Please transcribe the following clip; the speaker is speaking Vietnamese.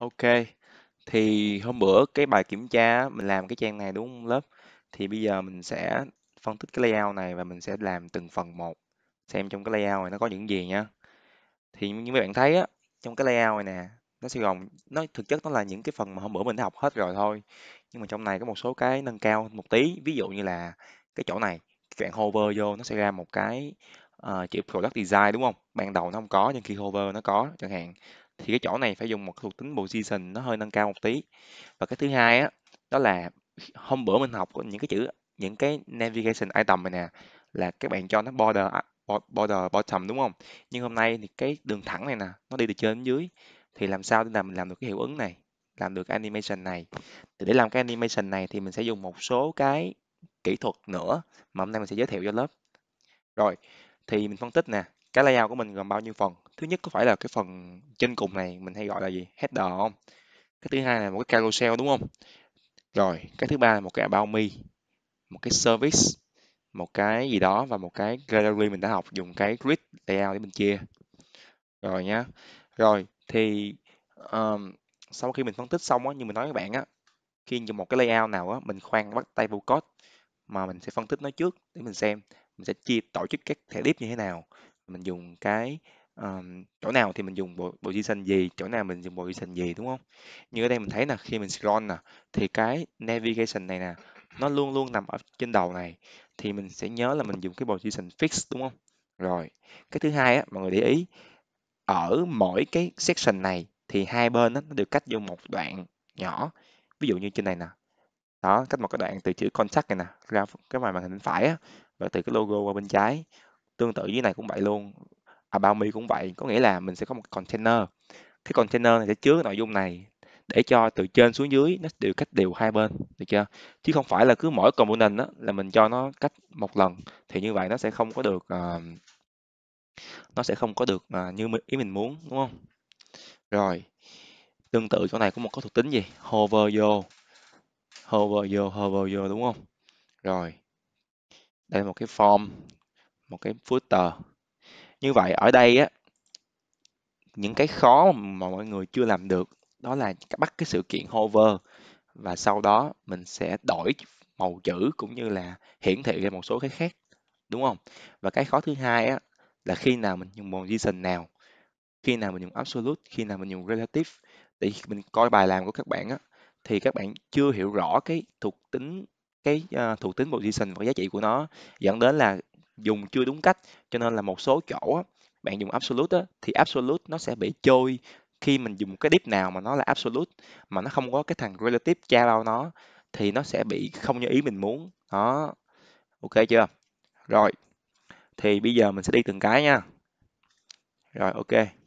OK. Thì hôm bữa cái bài kiểm tra mình làm cái trang này đúng hông lớp? Thì bây giờ mình sẽ phân tích cái layout này và mình sẽ làm từng phần một, xem trong cái layout này nó có những gì nha. Thì như mấy bạn thấy á, trong cái layout này nè, nó sẽ gồm nó thực chất nó là những cái phần mà hôm bữa mình đã học hết rồi thôi. Nhưng mà trong này có một số cái nâng cao một tí, ví dụ như là cái chỗ này, các bạn hover vô nó sẽ ra một cái, ờ, chữ Product Design, đúng không? Ban đầu nó không có nhưng khi hover nó có chẳng hạn thì cái chỗ này phải dùng một thuộc tính position nó hơi nâng cao một tí và cái thứ hai á đó là hôm bữa mình học những cái chữ những cái navigation item này nè là các bạn cho nó border border bottom đúng không nhưng hôm nay thì cái đường thẳng này nè nó đi từ trên đến dưới thì làm sao để là mình làm được cái hiệu ứng này làm được animation này thì để làm cái animation này thì mình sẽ dùng một số cái kỹ thuật nữa mà hôm nay mình sẽ giới thiệu cho lớp rồi thì mình phân tích nè cái layout của mình gồm bao nhiêu phần thứ nhất có phải là cái phần trên cùng này mình hay gọi là gì header không cái thứ hai là một cái carousel đúng không rồi cái thứ ba là một cái about me một cái service một cái gì đó và một cái gallery mình đã học dùng cái grid layout để mình chia rồi nhá rồi thì um, sau khi mình phân tích xong á như mình nói với bạn á khi dùng một cái layout nào á mình khoan bắt tay vô code mà mình sẽ phân tích nó trước để mình xem mình sẽ chia tổ chức các thẻ clip như thế nào mình dùng cái um, chỗ nào thì mình dùng bộ, bộ JSON gì chỗ nào mình dùng bộ JSON gì đúng không như ở đây mình thấy là khi mình scroll nè thì cái navigation này nè nó luôn luôn nằm ở trên đầu này thì mình sẽ nhớ là mình dùng cái bộ JSON fix đúng không rồi cái thứ hai á, mọi người để ý ở mỗi cái section này thì hai bên á, nó được cách vô một đoạn nhỏ ví dụ như trên này nè đó cách một cái đoạn từ chữ contact này nè ra cái ngoài màn hình bên phải á, và từ cái logo qua bên trái tương tự dưới này cũng vậy luôn à, about me cũng vậy có nghĩa là mình sẽ có một container cái container này sẽ chứa nội dung này để cho từ trên xuống dưới nó đều cách đều hai bên được chưa chứ không phải là cứ mỗi component đó là mình cho nó cách một lần thì như vậy nó sẽ không có được uh, nó sẽ không có được uh, như ý mình muốn đúng không rồi tương tự chỗ này cũng một có thuộc tính gì hover vô hover vô hover vô đúng không rồi đây là một cái form một cái footer như vậy ở đây á những cái khó mà mọi người chưa làm được đó là bắt cái sự kiện hover và sau đó mình sẽ đổi màu chữ cũng như là hiển thị ra một số cái khác đúng không và cái khó thứ hai á là khi nào mình dùng position nào khi nào mình dùng absolute khi nào mình dùng relative để mình coi bài làm của các bạn á thì các bạn chưa hiểu rõ cái thuộc tính cái uh, thuộc tính position và giá trị của nó dẫn đến là dùng chưa đúng cách cho nên là một số chỗ á, bạn dùng absolute á, thì absolute nó sẽ bị trôi khi mình dùng cái deep nào mà nó là absolute mà nó không có cái thằng relative cha bao nó thì nó sẽ bị không như ý mình muốn đó ok chưa rồi thì bây giờ mình sẽ đi từng cái nha rồi ok